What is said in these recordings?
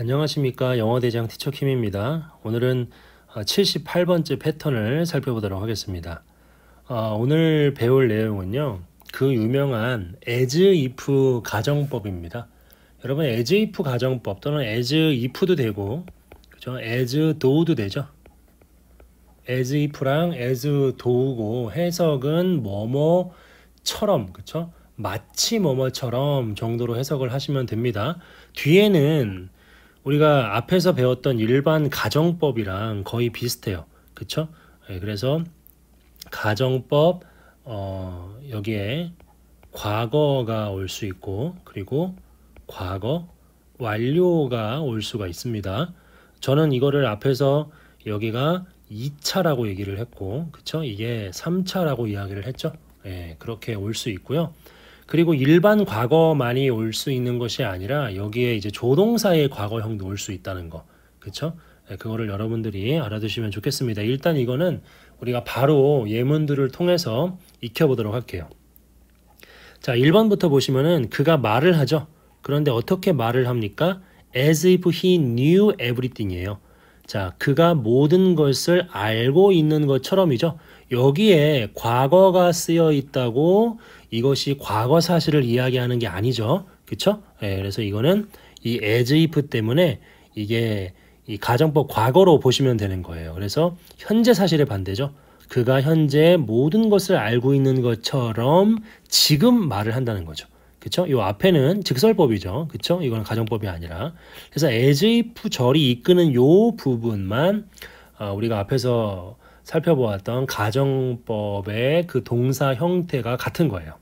안녕하십니까 영어대장 티처킴입니다. 오늘은 78번째 어, 패턴을 살펴보도록 하겠습니다. 어, 오늘 배울 내용은요. 그 유명한 as if 가정법입니다. 여러분 as if 가정법 또는 as if도 되고 그죠? as do도 되죠. as if랑 as do고 해석은 뭐뭐처럼 그쵸? 마치 뭐뭐처럼 정도로 해석을 하시면 됩니다. 뒤에는 우리가 앞에서 배웠던 일반 가정법이랑 거의 비슷해요. 그쵸? 네, 그래서 가정법 어, 여기에 과거가 올 수 있고 그리고 과거 완료가 올 수가 있습니다. 저는 이거를 앞에서 여기가 2차라고 얘기를 했고 그쵸? 이게 3차라고 이야기를 했죠. 네, 그렇게 올 수 있고요. 그리고 일반 과거만이 올 수 있는 것이 아니라 여기에 이제 조동사의 과거형도 올 수 있다는 거. 그렇죠? 네, 그거를 여러분들이 알아두시면 좋겠습니다. 일단 이거는 우리가 바로 예문들을 통해서 익혀보도록 할게요. 자, 1번부터 보시면은 그가 말을 하죠. 그런데 어떻게 말을 합니까? As if he knew everything이에요. 자, 그가 모든 것을 알고 있는 것처럼이죠. 여기에 과거가 쓰여 있다고 이것이 과거 사실을 이야기하는 게 아니죠. 그쵸? 예, 그래서 이거는 이 as if 때문에 이게 이 가정법 과거로 보시면 되는 거예요. 그래서 현재 사실의 반대죠. 그가 현재 모든 것을 알고 있는 것처럼 지금 말을 한다는 거죠. 그쵸? 이 앞에는 직설법이죠. 그쵸? 이건 가정법이 아니라. 그래서 as if 절이 이끄는 요 부분만 아, 우리가 앞에서 살펴보았던 가정법의 그 동사 형태가 같은 거예요.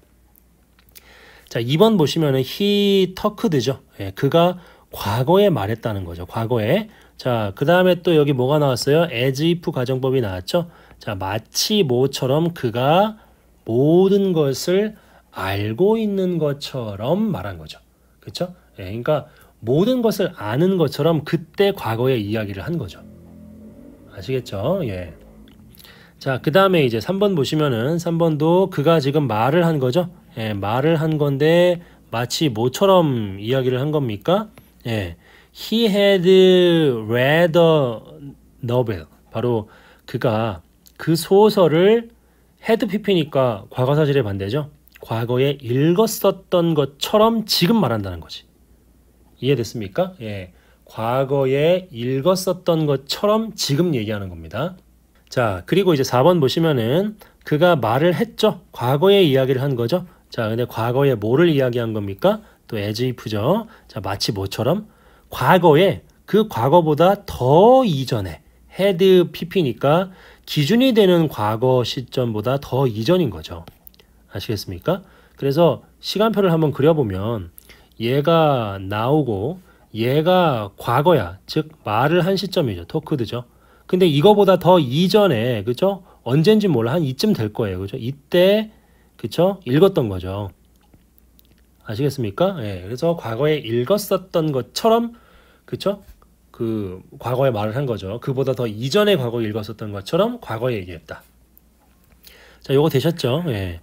자, 2번 보시면은 he 터크드죠. 예, 그가 과거에 말했다는 거죠. 과거에. 자, 그 다음에 또 여기 뭐가 나왔어요? as if 가정법이 나왔죠. 자, 마치 모처럼 그가 모든 것을 알고 있는 것처럼 말한 거죠. 그렇죠? 예, 그러니까 모든 것을 아는 것처럼 그때 과거의 이야기를 한 거죠. 아시겠죠? 예. 자, 그 다음에 이제 3번 보시면은 3번도 그가 지금 말을 한 거죠? 예, 말을 한 건데 마치 뭐처럼 이야기를 한 겁니까? 예. He had read a novel. 바로 그가 그 소설을 헤드 피피니까 과거사실의 반대죠. 과거에 읽었었던 것처럼 지금 말한다는 거지. 이해됐습니까? 예. 과거에 읽었었던 것처럼 지금 얘기하는 겁니다. 자, 그리고 이제 4번 보시면은 그가 말을 했죠. 과거의 이야기를 한 거죠. 자, 근데 과거에 뭐를 이야기한 겁니까? 또 as if죠. 자, 마치 뭐처럼 과거에 그 과거보다 더 이전에 헤드 pp니까 기준이 되는 과거 시점보다 더 이전인 거죠. 아시겠습니까? 그래서 시간표를 한번 그려보면 얘가 나오고 얘가 과거야. 즉 말을 한 시점이죠. 토크드죠. 근데 이거보다 더 이전에 그죠? 언젠지 몰라 한 이쯤 될 거예요. 그죠? 이때 그쵸? 읽었던 거죠. 아시겠습니까? 예. 그래서 과거에 읽었었던 것처럼 그쵸? 그 과거에 말을 한 거죠. 그보다 더 이전에 과거에 읽었었던 것처럼 과거에 얘기했다. 자, 요거 되셨죠? 예.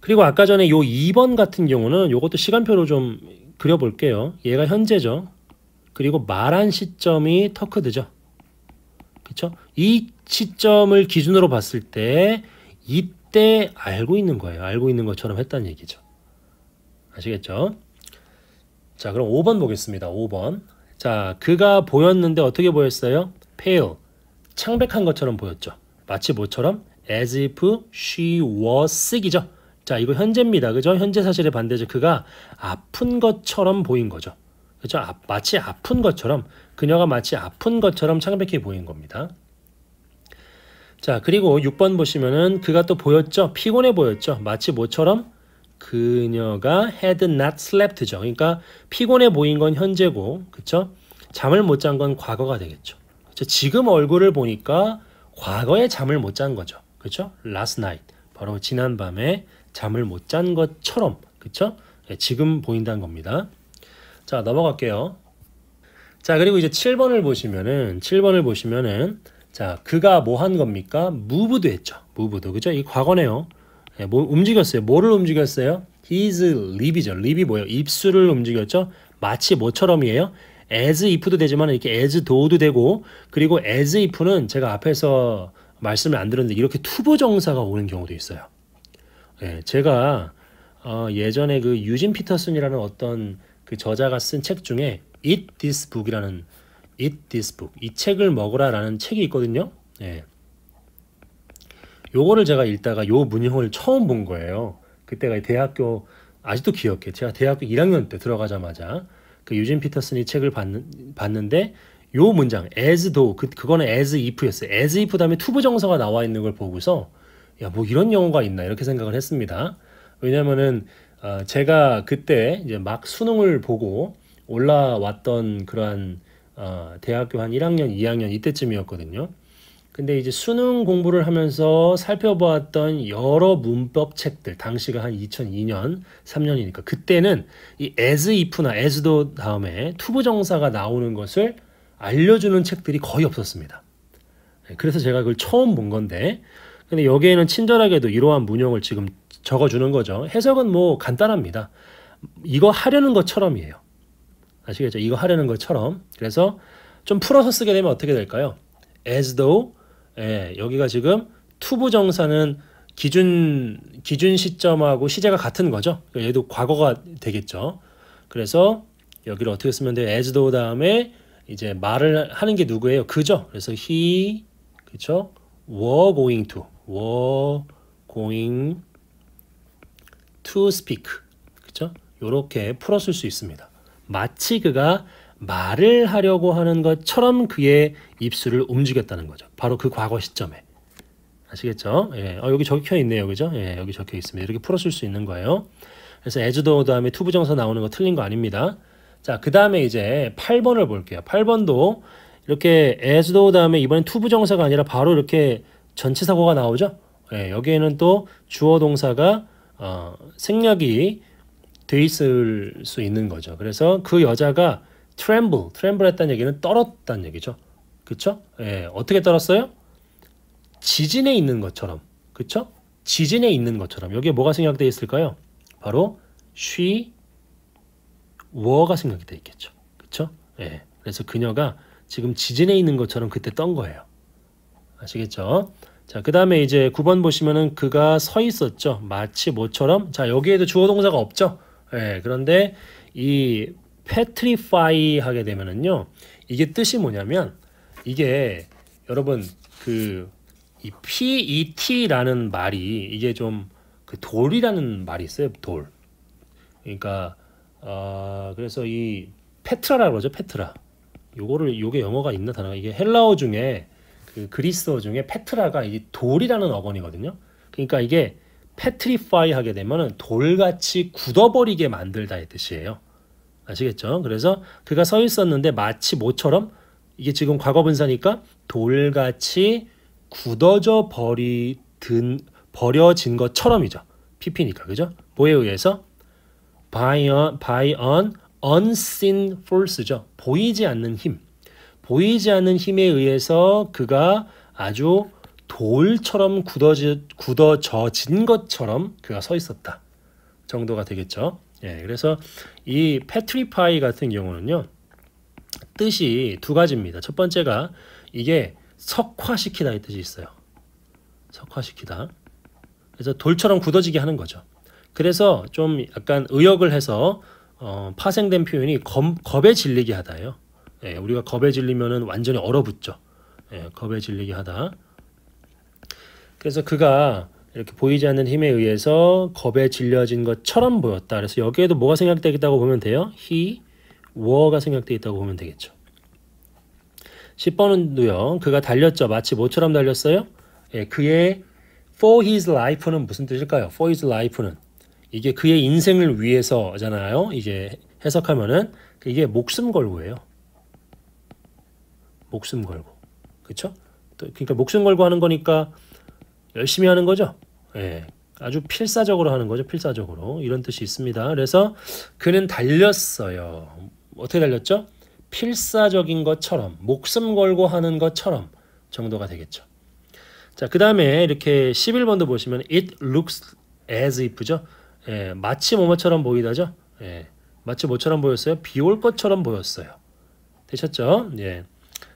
그리고 아까 전에 요 2번 같은 경우는 요것도 시간표로 좀 그려볼게요. 얘가 현재죠. 그리고 말한 시점이 터크드죠. 그쵸? 이 시점을 기준으로 봤을 때 이때 알고 있는 거예요. 알고 있는 것처럼 했다는 얘기죠. 아시겠죠? 자 그럼 5번 보겠습니다. 5번 자 그가 보였는데 어떻게 보였어요? pale 창백한 것처럼 보였죠. 마치 뭐처럼 as if she was sick이죠. 자, 이거 현재입니다. 그죠? 현재 사실의 반대제크가 아픈 것처럼 보인 거죠. 그죠? 아, 마치 아픈 것처럼, 그녀가 마치 아픈 것처럼 창백해 보인 겁니다. 자, 그리고 6번 보시면은 그가 또 보였죠? 피곤해 보였죠? 마치 뭐처럼? 그녀가 had not slept죠. 그러니까 피곤해 보인 건 현재고, 그쵸? 잠을 못 잔 건 과거가 되겠죠. 그쵸? 지금 얼굴을 보니까 과거에 잠을 못 잔 거죠. 그쵸? last night. 바로 지난밤에 잠을 못 잔 것처럼 그쵸? 예, 지금 보인다는 겁니다. 자 넘어갈게요. 자 그리고 이제 7번을 보시면은 7번을 보시면은 자 그가 뭐 한 겁니까? 무브도 했죠. 무브도 그죠? 이 과거네요. 예, 뭐 움직였어요. 뭐를 움직였어요? His lip이죠. lip이 뭐예요? 입술을 움직였죠. 마치 뭐처럼이에요? as if도 되지만 이렇게 as do도 되고 그리고 as if는 제가 앞에서 말씀을 안 드렸는데 이렇게 투부 정사가 오는 경우도 있어요. 네, 제가 어, 예전에 그 유진 피터슨이라는 어떤 그 저자가 쓴 책 중에 Eat This Book이라는 Eat This Book 이 책을 먹으라라는 책이 있거든요. 네. 요거를 제가 읽다가 요 문형을 처음 본 거예요. 그때가 대학교 아직도 기억해. 제가 대학교 1학년 때 들어가자마자 그 유진 피터슨이 책을 봤는, 봤는데 요 문장 as do 그 그거는 as if였어요. as if 다음에 투부정서가 나와 있는 걸 보고서 야, 뭐 이런 영어가 있나 이렇게 생각을 했습니다. 왜냐면은 어, 제가 그때 이제 막 수능을 보고 올라왔던 그러한 어, 대학교 한 1학년, 2학년 이때쯤이었거든요. 근데 이제 수능 공부를 하면서 살펴보았던 여러 문법 책들 당시가 한 2002년 3년이니까 그때는 이 as if나 as도 다음에 투부 정사가 나오는 것을 알려주는 책들이 거의 없었습니다. 예, 그래서 제가 그걸 처음 본 건데 근데 여기에는 친절하게도 이러한 문형을 지금 적어주는 거죠. 해석은 뭐 간단합니다. 이거 하려는 것처럼이에요. 아시겠죠? 이거 하려는 것처럼. 그래서 좀 풀어서 쓰게 되면 어떻게 될까요? as though 예, 여기가 지금 투부 정사는 기준 기준 시점하고 시제가 같은 거죠. 그러니까 얘도 과거가 되겠죠. 그래서 여기를 어떻게 쓰면 돼요? as though 다음에 이제 말을 하는 게 누구예요? 그죠? 그래서 he 그쵸죠 were going to 워 e r e going to speak 그쵸? 요렇게 풀었을 수 있습니다. 마치 그가 말을 하려고 하는 것처럼 그의 입술을 움직였다는 거죠. 바로 그 과거 시점에. 아시겠죠? 예. 어, 여기 적혀 있네요. 그죠? 예, 여기 적혀 있습니다. 이렇게 풀었을 수 있는 거예요. 그래서 에즈도 다음에 투부정사 나오는 거 틀린 거 아닙니다. 자, 그 다음에 이제 8번을 볼게요. 8번도 이렇게 에즈도 다음에 이번엔 투부정사가 아니라 바로 이렇게 전체 사고가 나오죠. 예, 여기에는 또 주어 동사가 어, 생략이 돼 있을 수 있는 거죠. 그래서 그 여자가 tremble, tremble 했다는 얘기는 떨었다는 얘기죠. 그쵸? 예, 어떻게 떨었어요? 지진에 있는 것처럼. 그쵸? 지진에 있는 것처럼. 여기에 뭐가 생략되 있을까요? 바로 she were가 생략이 되 있겠죠. 그쵸? 예, 그래서 그녀가 지금 지진에 있는 것처럼 그때 떤 거예요. 아시겠죠? 자, 그 다음에 이제 9번 보시면은 그가 서 있었죠. 마치 모처럼 자, 여기에도 주어 동사가 없죠. 예, 그런데 이 petrify 하게 되면은요. 이게 뜻이 뭐냐면 이게 여러분 그 이 PET라는 말이 이게 좀 그 돌이라는 말이 있어요. 돌. 그러니까 어, 그래서 이 페트라라고 그러죠. 페트라. 요거를 요게 영어가 있나 단어가 이게 헬라어 중에 그 그리스어 중에 페트라가 이 돌이라는 어원이거든요. 그러니까 이게 패트리파이 하게 되면은 돌같이 굳어버리게 만들다 의 뜻이에요. 아시겠죠? 그래서 그가 서 있었는데 마치 모처럼 이게 지금 과거분사니까 돌같이 굳어져 버리든 버려진 것처럼이죠. PP니까 그죠? 뭐에 의해서 by on, by on unseen force죠. 보이지 않는 힘. 보이지 않는 힘에 의해서 그가 아주 돌처럼 굳어지, 굳어져진 것처럼 그가 서 있었다 정도가 되겠죠. 예, 그래서 이 패트리파이 같은 경우는요 뜻이 두 가지입니다. 첫 번째가 이게 석화시키다 이 뜻이 있어요. 석화시키다. 그래서 돌처럼 굳어지게 하는 거죠. 그래서 좀 약간 의역을 해서 어, 파생된 표현이 겁, 겁에 질리게 하다요 예, 우리가 겁에 질리면은 완전히 얼어붙죠. 예, 겁에 질리게 하다. 그래서 그가 이렇게 보이지 않는 힘에 의해서 겁에 질려진 것처럼 보였다. 그래서 여기에도 뭐가 생각되어 있다고 보면 돼요? he, were가 생각되어 있다고 보면 되겠죠. 10번은요. 그가 달렸죠. 마치 뭐처럼 달렸어요. 예, 그의 for his life는 무슨 뜻일까요? for his life는 이게 그의 인생을 위해서잖아요. 이제 해석하면은 이게 목숨 걸고예요. 목숨 걸고 그쵸죠 그러니까 목숨 걸고 하는 거니까 열심히 하는 거죠. 예. 아주 필사적으로 하는 거죠. 필사적으로 이런 뜻이 있습니다. 그래서 그는 달렸어요. 어떻게 달렸죠? 필사적인 것처럼 목숨 걸고 하는 것처럼 정도가 되겠죠. 자, 그 다음에 이렇게 11번도 보시면 it looks as if죠. 예, 마치 뭐뭐처럼 보이다죠. 예, 마치 뭐처럼 보였어요? 비 올 것처럼 보였어요. 되셨죠? 예.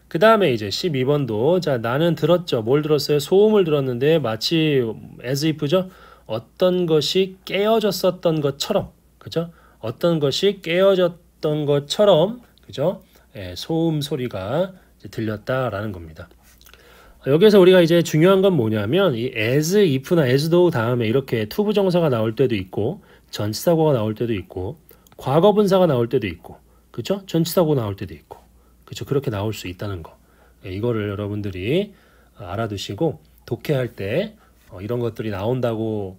그 다음에 이제 12번도 자 나는 들었죠. 뭘 들었어요? 소음을 들었는데 마치 as if죠. 어떤 것이 깨어졌었던 것처럼 그죠? 어떤 것이 깨어졌던 것처럼 그죠? 예, 소음 소리가 들렸다라는 겁니다. 여기에서 우리가 이제 중요한 건 뭐냐면 이 as if나 as though 다음에 이렇게 투 부정사가 나올 때도 있고 전치사고가 나올 때도 있고 과거분사가 나올 때도 있고 그죠? 전치사고 나올 때도 있고 그렇죠. 그렇게 나올 수 있다는 거. 예, 이거를 여러분들이 어, 알아두시고 독해할 때 어, 이런 것들이 나온다고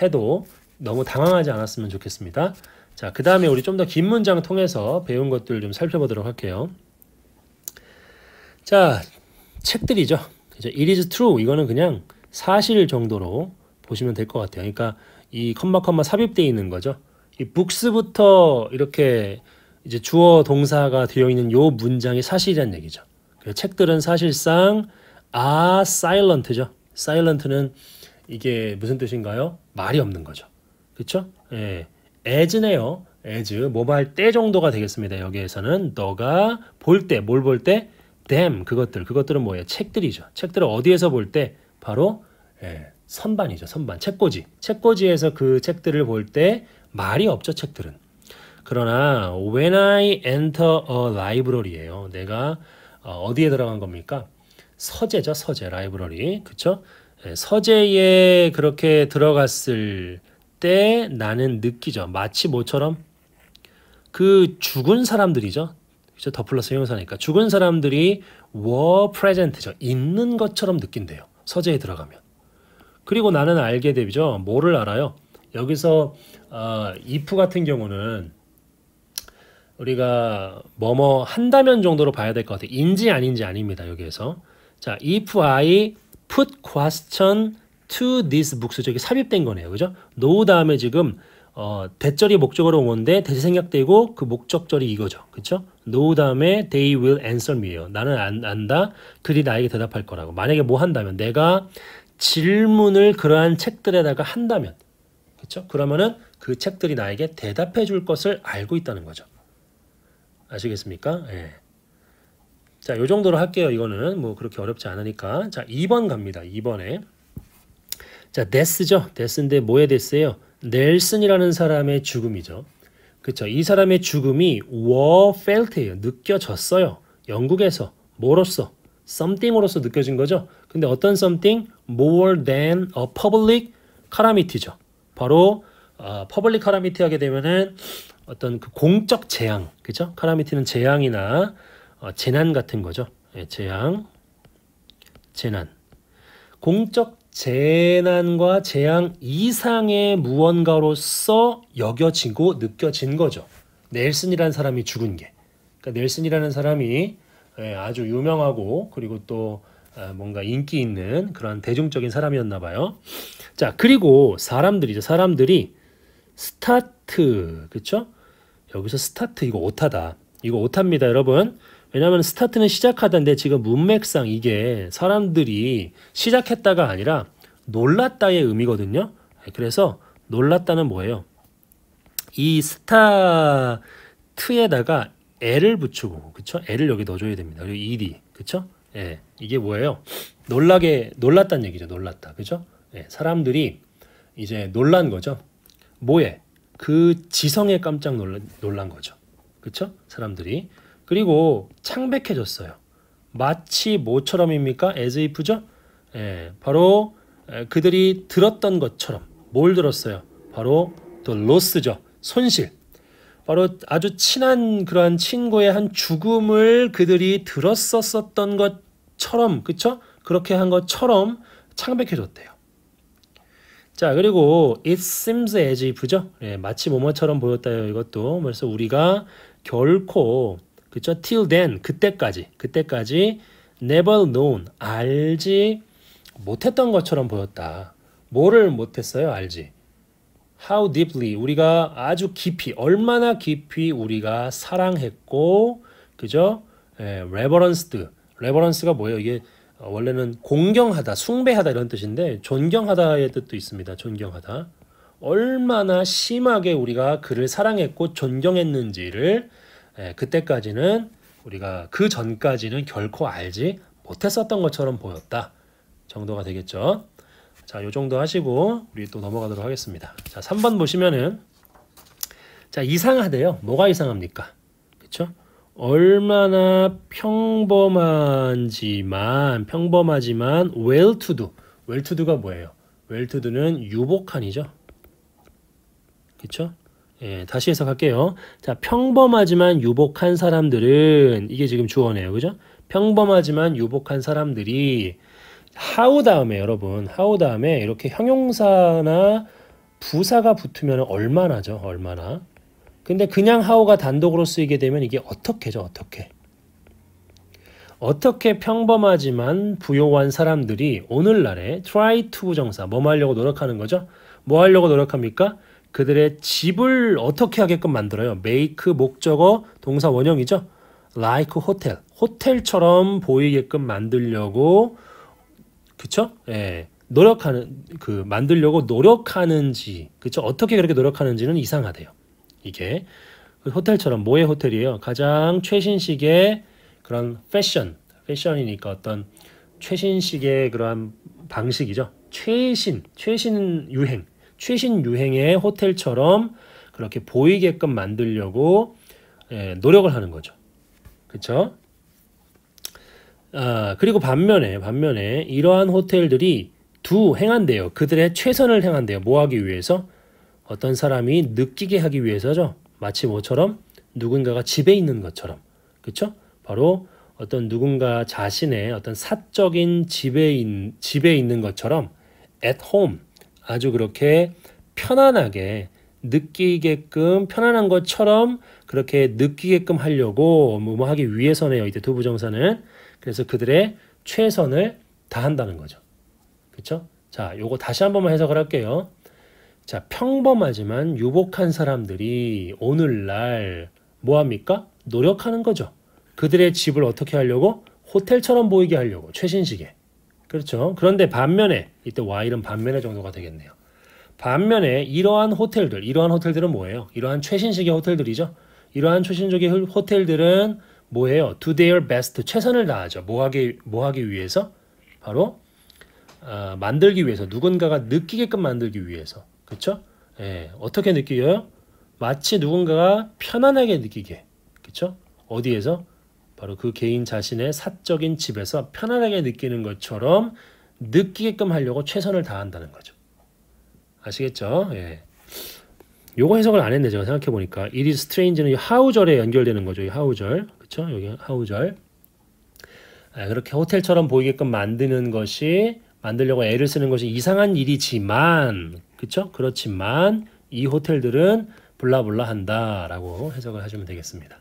해도 너무 당황하지 않았으면 좋겠습니다. 자, 그 다음에 우리 좀 더 긴 문장 통해서 배운 것들 좀 살펴보도록 할게요. 자, 책들이죠. 그죠? It is true. 이거는 그냥 사실 정도로 보시면 될 것 같아요. 그러니까 이 컴마 컴마 삽입되어 있는 거죠. 이 북스부터 이렇게 이제 주어 동사가 되어 있는 요 문장이 사실이란 얘기죠. 그 책들은 사실상 아 silent죠. silent는 이게 무슨 뜻인가요? 말이 없는 거죠. 그렇죠? 예. as네요. as 모바일 때 정도가 되겠습니다. 여기에서는 너가 볼 때 뭘 볼때 them 그것들 그것들은 뭐예요? 책들이죠. 책들을 어디에서 볼 때 바로 예, 선반이죠. 선반 책꽂이 책꽂이에서 그 책들을 볼 때 말이 없죠. 책들은 그러나 when I enter a library예요. 내가 어, 어디에 들어간 겁니까? 서재죠, 서재 라이브러리. 그쵸? 예, 서재에 그렇게 들어갔을 때 나는 느끼죠. 마치 뭐처럼 그 죽은 사람들이죠. 더 플러스 형용사니까 죽은 사람들이 워프레젠 p r e 죠 있는 것처럼 느낀대요. 서재에 들어가면. 그리고 나는 알게 되죠. 뭐를 알아요? 여기서 어, if 같은 경우는 우리가 뭐뭐 한다면 정도로 봐야 될 것 같아요. 인지 아닌지 아닙니다. 여기에서. 자, if I put question to this b o o k 저기 삽입된 거네요. 그죠? no 다음에 지금 어, 대절이 목적으로 온 건데 대체 생략되고 그 목적절이 이거죠. 그쵸죠 no 다음에 they will answer m e 요 나는 안, 안다. 그들이 나에게 대답할 거라고. 만약에 뭐 한다면 내가 질문을 그러한 책들에다가 한다면 그쵸 그러면은 그 책들이 나에게 대답해 줄 것을 알고 있다는 거죠. 아시겠습니까? 예. 자, 요 정도로 할게요. 이거는 뭐 그렇게 어렵지 않으니까. 자, 2번 갑니다. 2번에. 자, 데스죠. 데스인데 뭐에 데스예요? 넬슨이라는 사람의 죽음이죠. 그렇죠. 이 사람의 죽음이 war 예요 느껴졌어요. 영국에서 뭐로서 something으로서 느껴진 거죠. 근데 어떤 something? more than a public calamity죠. 바로 어, public c 하게 되면은 어떤 그 공적 재앙, 그죠? 카라미티는 재앙이나 어, 재난 같은 거죠. 예, 재앙, 재난. 공적 재난과 재앙 이상의 무언가로서 여겨지고 느껴진 거죠. 넬슨이라는 사람이 죽은 게. 그러니까 넬슨이라는 사람이 예, 아주 유명하고 그리고 또 아, 뭔가 인기 있는 그런 대중적인 사람이었나 봐요. 자, 그리고 사람들이죠. 사람들이 스타트, 그쵸? 여기서 스타트 이거 오타다. 이거 오타입니다, 여러분. 왜냐하면 스타트는 시작하던데 지금 문맥상 이게 사람들이 시작했다가 아니라 놀랐다의 의미거든요. 그래서 놀랐다는 뭐예요? 이 스타트에다가 L을 붙이고 그쵸? L을 여기 넣어줘야 됩니다. 그리고 ED 그쵸? 예, 이게 뭐예요? 놀라게 놀랐다는 얘기죠. 놀랐다 그죠? 예, 사람들이 이제 놀란 거죠. 뭐에? 그 지성에 깜짝 놀란, 놀란 거죠. 그렇죠? 사람들이. 그리고 창백해졌어요. 마치 뭐처럼입니까? as if죠? 예, 바로 그들이 들었던 것처럼 뭘 들었어요? 바로 또 로스죠. 손실. 바로 아주 친한 그러한 친구의 한 죽음을 그들이 들었었던 것처럼 그쵸? 그렇게 한 것처럼 창백해졌대요. 자 그리고 it seems as if죠. 예, 마치 뭐뭐처럼 보였다요. 이것도 벌써 우리가 결코 그쵸 till then 그때까지 그때까지 never known 알지 못했던 것처럼 보였다. 뭐를 못했어요 알지? How deeply 우리가 아주 깊이 얼마나 깊이 우리가 사랑했고 그죠? 예, r e v e r e n c e reverence가 뭐예요 이게 어, 원래는 공경하다, 숭배하다 이런 뜻인데 존경하다의 뜻도 있습니다. 존경하다. 얼마나 심하게 우리가 그를 사랑했고 존경했는지를 예, 그때까지는 우리가 그 전까지는 결코 알지 못했었던 것처럼 보였다 정도가 되겠죠. 자, 요 정도 하시고 우리 또 넘어가도록 하겠습니다. 자, 3번 보시면은 자, 이상하대요. 뭐가 이상합니까? 그렇죠? 얼마나 평범한지만 평범하지만 well-to-do. well-to-do가 뭐예요? well-to-do는 유복한이죠. 그렇죠? 예, 다시 해석할게요. 자, 평범하지만 유복한 사람들은 이게 지금 주어네요. 그죠? 평범하지만 유복한 사람들이 how 다음에 여러분, how 다음에 이렇게 형용사나 부사가 붙으면 얼마나죠? 얼마나? 근데 그냥 하오가 단독으로 쓰이게 되면 이게 어떻게죠, 어떻게. 어떻게 평범하지만 부요한 사람들이 오늘날에 try to 정사, 뭐 하려고 노력하는 거죠? 뭐 하려고 노력합니까? 그들의 집을 어떻게 하게끔 만들어요. make 목적어 동사 원형이죠. like 호텔, 호텔처럼 보이게끔 만들려고 그쵸? 예. 노력하는 그 만들려고 노력하는지 그쵸? 어떻게 그렇게 노력하는지는 이상하대요. 이게 그 호텔처럼 모의 호텔이에요. 가장 최신식의 그런 패션, 패션이니까 어떤 최신식의 그러한 방식이죠. 최신, 최신 유행, 최신 유행의 호텔처럼 그렇게 보이게끔 만들려고 예, 노력을 하는 거죠. 그렇죠? 아, 그리고 반면에 반면에 이러한 호텔들이 두 행한대요. 그들의 최선을 행한대요. 뭐 하기 위해서? 어떤 사람이 느끼게 하기 위해서죠. 마치 뭐처럼 누군가가 집에 있는 것처럼. 그렇죠? 바로 어떤 누군가 자신의 어떤 사적인 집에 있는 집에 있는 것처럼 at home 아주 그렇게 편안하게 느끼게끔 편안한 것처럼 그렇게 느끼게끔 하려고 뭐, 뭐 하기 위해서네요. 이때 두 부정사는 그래서 그들의 최선을 다한다는 거죠. 그렇죠? 자, 요거 다시 한 번만 해석을 할게요. 자, 평범하지만 유복한 사람들이 오늘날 뭐합니까? 노력하는 거죠. 그들의 집을 어떻게 하려고? 호텔처럼 보이게 하려고. 최신식에. 그렇죠. 그런데 반면에, 이때 와일은 반면에 정도가 되겠네요. 반면에 이러한 호텔들, 이러한 호텔들은 뭐예요? 이러한 최신식의 호텔들이죠. 이러한 최신적인 호텔들은 뭐예요? To their best, 최선을 다하죠. 뭐하기, 뭐하기 위해서? 바로 어, 만들기 위해서, 누군가가 느끼게끔 만들기 위해서. 그렇죠? 예, 어떻게 느끼게요? 마치 누군가가 편안하게 느끼게, 그쵸 어디에서? 바로 그 개인 자신의 사적인 집에서 편안하게 느끼는 것처럼 느끼게끔 하려고 최선을 다한다는 거죠. 아시겠죠? 예. 요거 해석을 안 했네 제가 생각해 보니까 it is strange는 하우절에 연결되는 거죠. 이 하우절. 그쵸 여기 하우절. 아, 그렇게 호텔처럼 보이게끔 만드는 것이 만들려고 애를 쓰는 것이 이상한 일이지만 그렇 그렇지만 이 호텔들은 블라블라 한다라고 해석을 하시면 되겠습니다.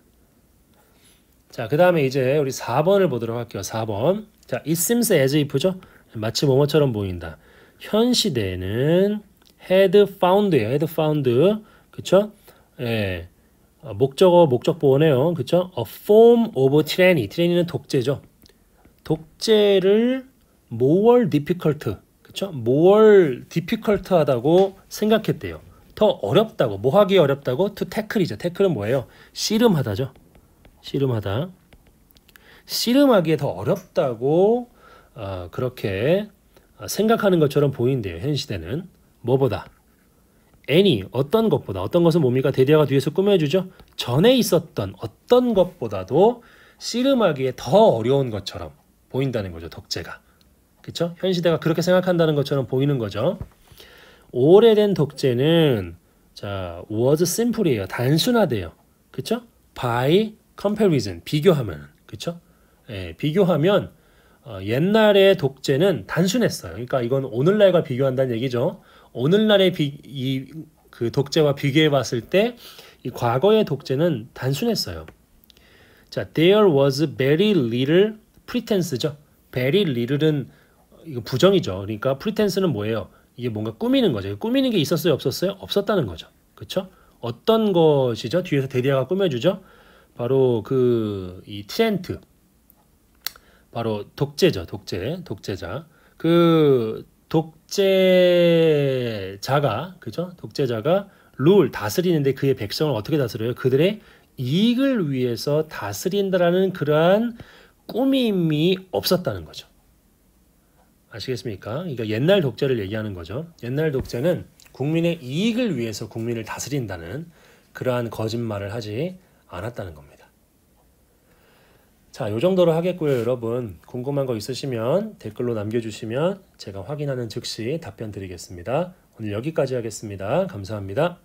자, 그 다음에 이제 우리 4번을 보도록 할게요. 4번. 자, it seems as if죠? 마치 뭐뭐처럼 보인다. 현 시대에는 had found예요. had found. 그쵸? 예. 어, 목적어, 목적 보호네요. 그쵸? a form of tyranny. tyranny는 독재죠. 독재를 more difficult 그렇죠? more difficult하다고 생각했대요. 더 어렵다고 뭐 하기 어렵다고 to tackle이죠. tackle은 뭐예요? 씨름하다죠. 씨름하다. 씨름하기에 더 어렵다고 어, 그렇게 어, 생각하는 것처럼 보인대요. 현 시대는 뭐보다 any 어떤 것보다 어떤 것은 뭡니까 대대가 뒤에서 꾸며주죠. 전에 있었던 어떤 것보다도 씨름하기에 더 어려운 것처럼 보인다는 거죠. 덕재가 그렇죠? 현 시대가 그렇게 생각한다는 것처럼 보이는 거죠. 오래된 독재는 자 was simple이에요. 단순화돼요. 그렇죠? by comparison 비교하면 그렇죠? 예, 비교하면 어, 옛날의 독재는 단순했어요. 그러니까 이건 오늘날과 비교한다는 얘기죠. 오늘날의 이, 그 독재와 비교해 봤을 때 이 과거의 독재는 단순했어요. 자, there was very little pretense죠. very little은 이거 부정이죠. 그러니까 프리텐스는 뭐예요? 이게 뭔가 꾸미는 거죠. 꾸미는 게 있었어요, 없었어요? 없었다는 거죠. 그렇죠? 어떤 것이죠? 뒤에서 대디아가 꾸며주죠. 바로 그이 트렌트, 바로 독재죠, 독재, 독재자. 그 독재자가 그죠? 독재자가 룰 다스리는데 그의 백성을 어떻게 다스려요? 그들의 이익을 위해서 다스린다라는 그러한 꾸밈이 없었다는 거죠. 아시겠습니까? 그러니까 옛날 독재를 얘기하는 거죠. 옛날 독재는 국민의 이익을 위해서 국민을 다스린다는 그러한 거짓말을 하지 않았다는 겁니다. 자, 요 정도로 하겠고요, 여러분. 궁금한 거 있으시면 댓글로 남겨주시면 제가 확인하는 즉시 답변 드리겠습니다. 오늘 여기까지 하겠습니다. 감사합니다.